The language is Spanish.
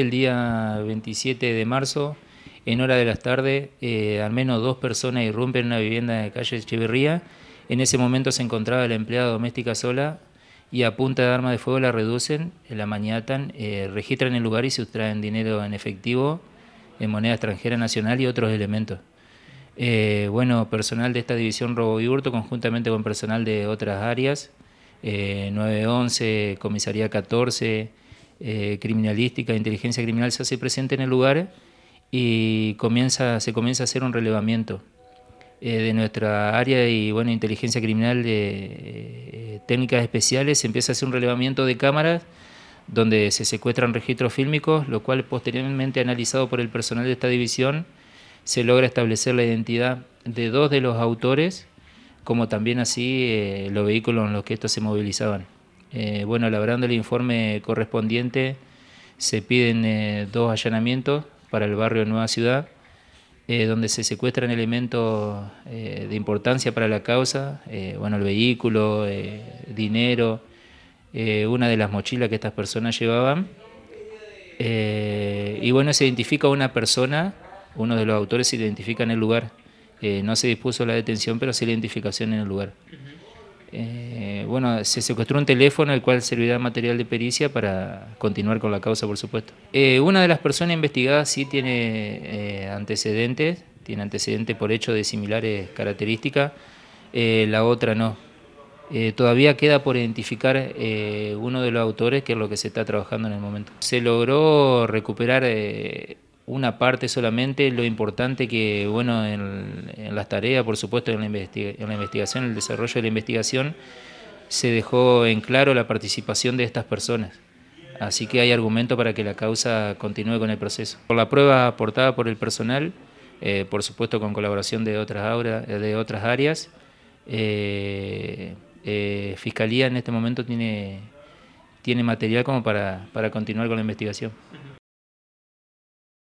El día 27 de marzo, en hora de las tardes, eh, al menos dos personas irrumpen en una vivienda de calle Echeverría. En ese momento se encontraba la empleada doméstica sola y a punta de arma de fuego la reducen, la maniatan, eh, registran el lugar y sustraen dinero en efectivo, en moneda extranjera nacional y otros elementos. Eh, bueno, personal de esta división robo y hurto, conjuntamente con personal de otras áreas, 911, comisaría 14, eh, criminalística, inteligencia criminal se hace presente en el lugar y comienza, se comienza a hacer un relevamiento eh, de nuestra área y bueno, inteligencia criminal, eh, técnicas especiales, se empieza a hacer un relevamiento de cámaras donde se secuestran registros fílmicos, lo cual posteriormente analizado por el personal de esta división se logra establecer la identidad de dos de los autores, como también así eh, los vehículos en los que estos se movilizaban. Eh, bueno, elaborando el informe correspondiente, se piden eh, dos allanamientos para el barrio Nueva Ciudad, eh, donde se secuestran elementos de importancia para la causa, bueno, el vehículo, dinero, una de las mochilas que estas personas llevaban. y bueno, se identifica una persona, uno de los autores se identifica en el lugar. no se dispuso la detención, pero sí la identificación en el lugar. Eh, bueno, se secuestró un teléfono el cual servirá material de pericia para continuar con la causa, por supuesto. Eh, una de las personas investigadas sí tiene eh, antecedentes, tiene antecedentes por hecho de similares características, la otra no. todavía queda por identificar uno de los autores, que es lo que se está trabajando en el momento. Se logró recuperar una parte solamente, lo importante que, bueno, en, las tareas, por supuesto, en la, investigación, en el desarrollo de la investigación, se dejó en claro la participación de estas personas. Así que hay argumento para que la causa continúe con el proceso. Por la prueba aportada por el personal, eh, por supuesto con colaboración de otras, eh, de otras áreas, eh, Fiscalía en este momento tiene, material como para continuar con la investigación.